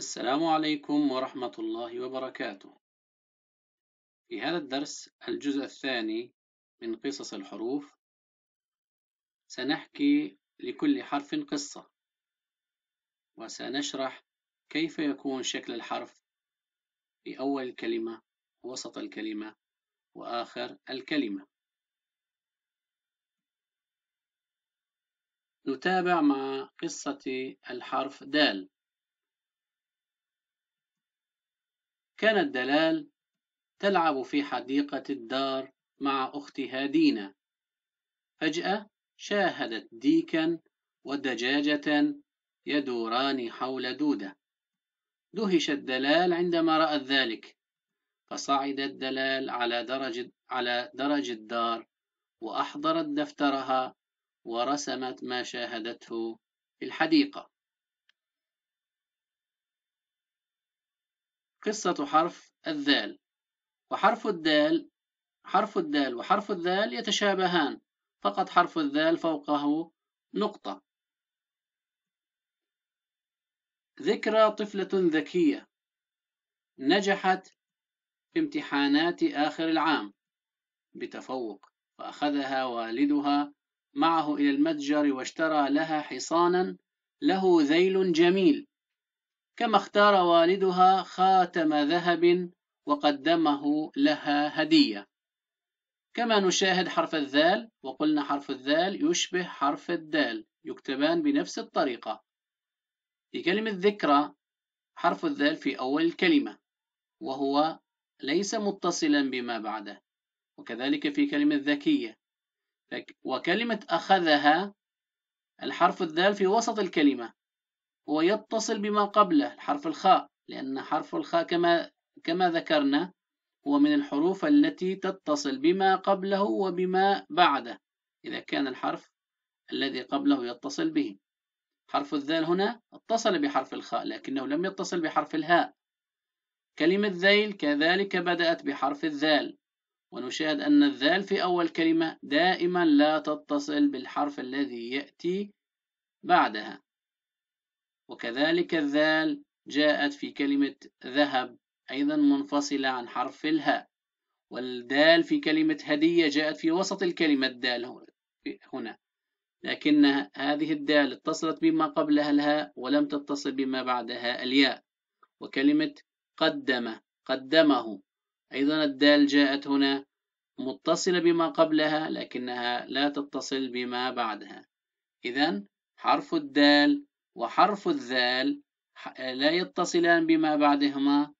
السلام عليكم ورحمة الله وبركاته في هذا الدرس الجزء الثاني من قصص الحروف سنحكي لكل حرف قصة وسنشرح كيف يكون شكل الحرف في أول الكلمة وسط الكلمة وآخر الكلمة نتابع مع قصة الحرف دال كانت دلال تلعب في حديقة الدار مع أختها دينا فجأة شاهدت ديكا ودجاجة يدوران حول دودة دهشت دلال عندما رأت ذلك فصعدت دلال على درج على درج الدار وأحضرت دفترها ورسمت ما شاهدته في الحديقة قصة حرف الذال وحرف الدال حرف الدال وحرف الذال يتشابهان فقط حرف الذال فوقه نقطة ذكرى طفلة ذكية نجحت في امتحانات آخر العام بتفوق فأخذها والدها معه إلى المتجر واشترى لها حصانا له ذيل جميل كما اختار والدها خاتم ذهب وقدمه لها هدية كما نشاهد حرف الذال وقلنا حرف الذال يشبه حرف الدال يكتبان بنفس الطريقة في كلمة ذكرى حرف الذال في أول الكلمة وهو ليس متصلا بما بعده وكذلك في كلمة ذكية وكلمة أخذها الحرف الذال في وسط الكلمة هو يتصل بما قبله الحرف الخاء لأن حرف الخاء كما كما ذكرنا هو من الحروف التي تتصل بما قبله وبما بعده إذا كان الحرف الذي قبله يتصل به حرف الذال هنا اتصل بحرف الخاء لكنه لم يتصل بحرف الهاء كلمة ذيل كذلك بدأت بحرف الذال ونشاهد أن الذال في أول كلمة دائما لا تتصل بالحرف الذي يأتي بعدها وكذلك الذال جاءت في كلمة ذهب أيضا منفصلة عن حرف الهاء والدال في كلمة هدية جاءت في وسط الكلمة الدال هنا لكن هذه الدال اتصلت بما قبلها الهاء ولم تتصل بما بعدها الياء وكلمة قدم قدمه أيضا الدال جاءت هنا متصلة بما قبلها لكنها لا تتصل بما بعدها إذا حرف الدال وحرف الذال لا يتصلان بما بعدهما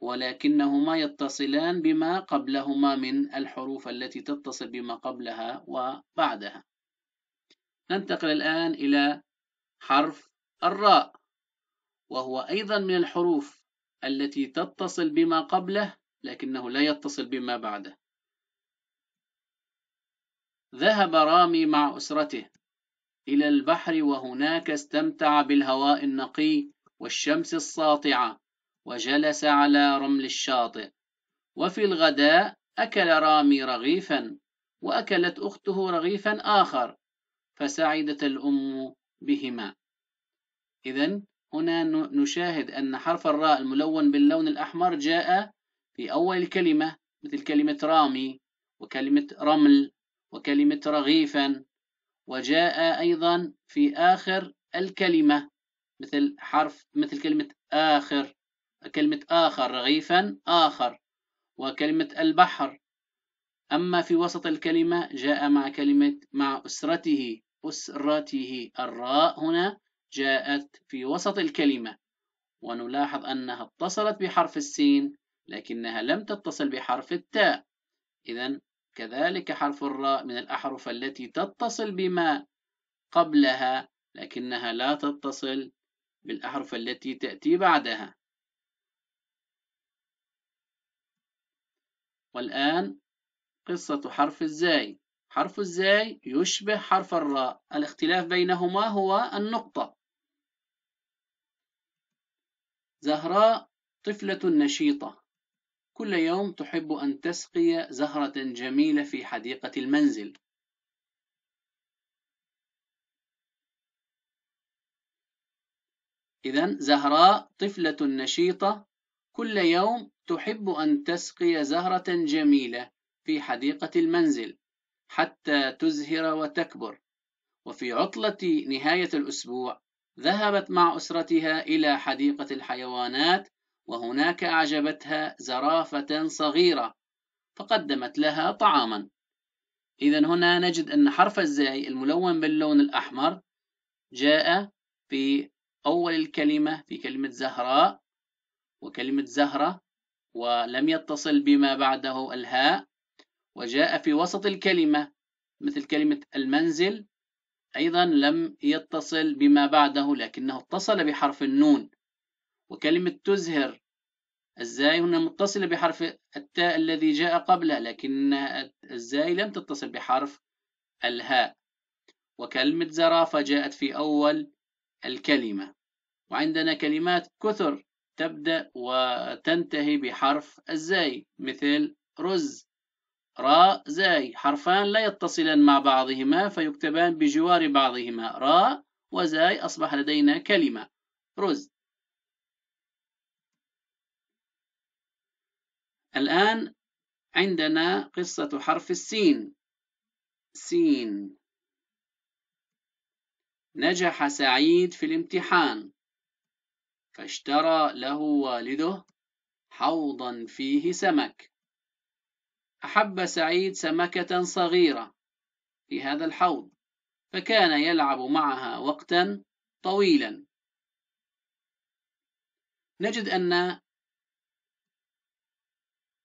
ولكنهما يتصلان بما قبلهما من الحروف التي تتصل بما قبلها وبعدها ننتقل الآن إلى حرف الراء وهو أيضا من الحروف التي تتصل بما قبله لكنه لا يتصل بما بعده ذهب رامي مع أسرته إلى البحر وهناك استمتع بالهواء النقي والشمس الساطعة وجلس على رمل الشاطئ وفي الغداء أكل رامي رغيفا وأكلت أخته رغيفا آخر فسعدت الأم بهما إذا هنا نشاهد أن حرف الراء الملون باللون الأحمر جاء في أول الكلمة مثل كلمة رامي وكلمة رمل وكلمة رغيفا وجاء أيضا في آخر الكلمة مثل حرف مثل كلمة آخر كلمة آخر رغيفا آخر وكلمة البحر أما في وسط الكلمة جاء مع كلمة مع أسرته أسرته الراء هنا جاءت في وسط الكلمة ونلاحظ أنها اتصلت بحرف السين لكنها لم تتصل بحرف التاء إذا كذلك حرف الراء من الأحرف التي تتصل بما قبلها لكنها لا تتصل بالأحرف التي تأتي بعدها والآن قصة حرف الزاي حرف الزاي يشبه حرف الراء الاختلاف بينهما هو النقطة زهراء طفلة نشيطة كل يوم تحب أن تسقي زهرة جميلة في حديقة المنزل. إذا زهراء طفلة نشيطة كل يوم تحب أن تسقي زهرة جميلة في حديقة المنزل حتى تزهر وتكبر وفي عطلة نهاية الأسبوع ذهبت مع أسرتها إلى حديقة الحيوانات وهناك أعجبتها زرافة صغيرة فقدمت لها طعاما إذا هنا نجد أن حرف الزاي الملون باللون الأحمر جاء في أول الكلمة في كلمة زهراء وكلمة زهرة ولم يتصل بما بعده الهاء وجاء في وسط الكلمة مثل كلمة المنزل أيضا لم يتصل بما بعده لكنه اتصل بحرف النون وكلمة تزهر الزاي هنا متصلة بحرف التاء الذي جاء قبله لكن الزاي لم تتصل بحرف الهاء وكلمة زرافة جاءت في أول الكلمة وعندنا كلمات كثر تبدأ وتنتهي بحرف الزاي مثل رز راء زاي حرفان لا يتصلان مع بعضهما فيكتبان بجوار بعضهما راء وزاي أصبح لدينا كلمة رز الآن عندنا قصة حرف السين سين نجح سعيد في الامتحان فاشترى له والده حوضا فيه سمك أحب سعيد سمكة صغيرة في هذا الحوض فكان يلعب معها وقتا طويلا نجد أن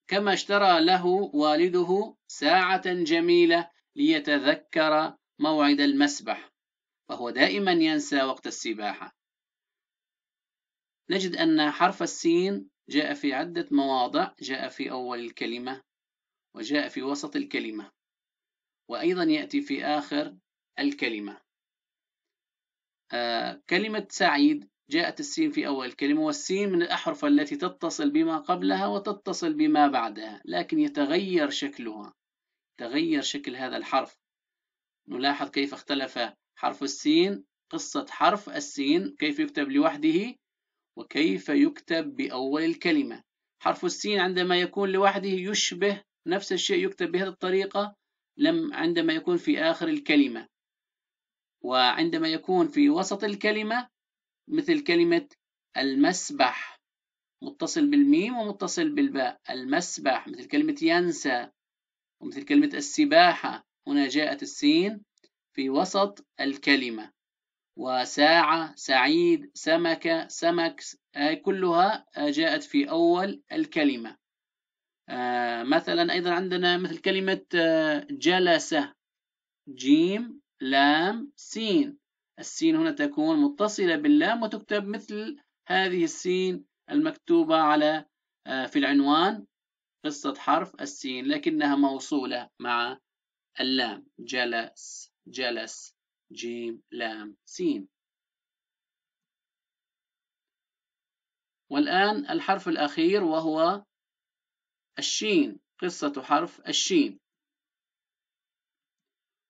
كما اشترى له والده ساعة جميلة ليتذكر موعد المسبح فهو دائما ينسى وقت السباحة نجد أن حرف السين جاء في عدة مواضع جاء في أول الكلمة وجاء في وسط الكلمة وأيضا يأتي في آخر الكلمة آه كلمة سعيد جاءت السين في أول الكلمة والسين من الأحرف التي تتصل بما قبلها وتتصل بما بعدها لكن يتغير شكلها تغير شكل هذا الحرف نلاحظ كيف اختلف حرف السين قصة حرف السين كيف يكتب لوحده وكيف يكتب بأول الكلمة حرف السين عندما يكون لوحده يشبه نفس الشيء يكتب بهذه الطريقة لم عندما يكون في آخر الكلمة وعندما يكون في وسط الكلمة مثل كلمة المسبح متصل بالميم ومتصل بالباء المسبح مثل كلمة ينسى ومثل كلمة السباحة هنا جاءت السين في وسط الكلمة وساعة سعيد سمكة سمك آه، كلها آه، جاءت في أول الكلمة آه، مثلا أيضا عندنا مثل كلمة جلسة جيم لام سين السين هنا تكون متصلة باللام وتكتب مثل هذه السين المكتوبة على آه، في العنوان قصة حرف السين لكنها موصولة مع اللام جلس جلس جيم لام سين والآن الحرف الأخير وهو الشين قصة حرف الشين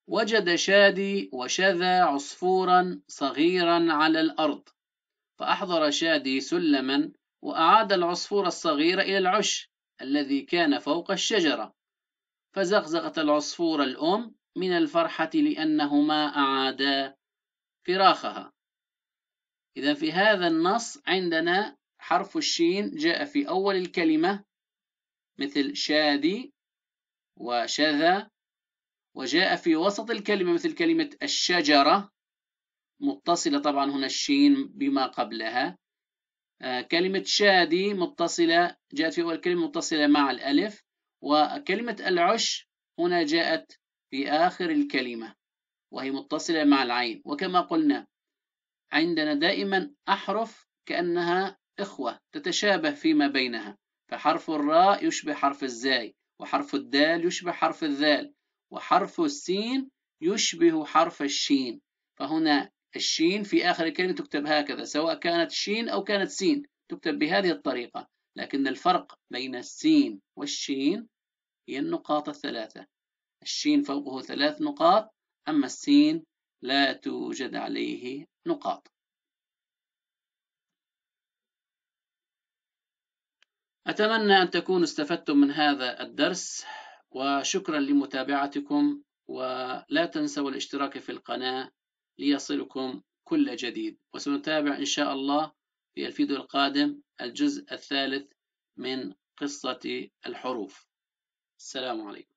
وجد شادي وشذا عصفورا صغيرا على الأرض فأحضر شادي سلما وأعاد العصفور الصغير إلى العش الذي كان فوق الشجرة فزغزغت العصفور الأم من الفرحة لأنهما أعادا فراخها إذا في هذا النص عندنا حرف الشين جاء في أول الكلمة مثل شادي وشذا وجاء في وسط الكلمة مثل كلمة الشجرة متصلة طبعا هنا الشين بما قبلها آه، كلمة شادي متصلة جاءت في أول كلمة متصلة مع الألف وكلمة العش هنا جاءت في آخر الكلمة وهي متصلة مع العين وكما قلنا عندنا دائما أحرف كأنها إخوة تتشابه فيما بينها فحرف الراء يشبه حرف الزاي وحرف الدال يشبه حرف الذال وحرف السين يشبه حرف الشين فهنا الشين في آخر الكلمة تكتب هكذا سواء كانت شين أو كانت سين تكتب بهذه الطريقة لكن الفرق بين السين والشين هي النقاط الثلاثة الشين فوقه ثلاث نقاط أما السين لا توجد عليه نقاط أتمنى أن تكونوا استفدتم من هذا الدرس وشكرا لمتابعتكم ولا تنسوا الاشتراك في القناة ليصلكم كل جديد وسنتابع إن شاء الله في الفيديو القادم الجزء الثالث من قصة الحروف السلام عليكم